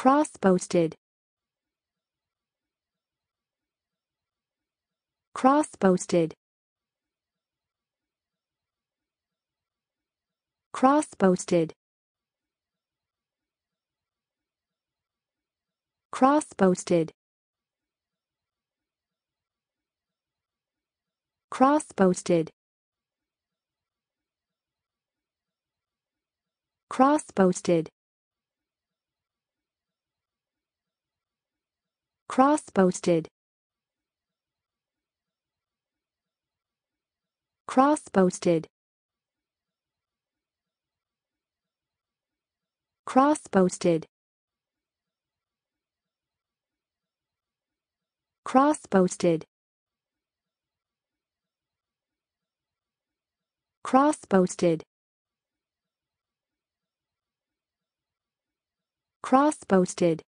cross-posted cross-posted cross-posted cross-posted cross-posted cross-posted cross-posted cross-posted cross-posted cross-posted cross-posted cross-posted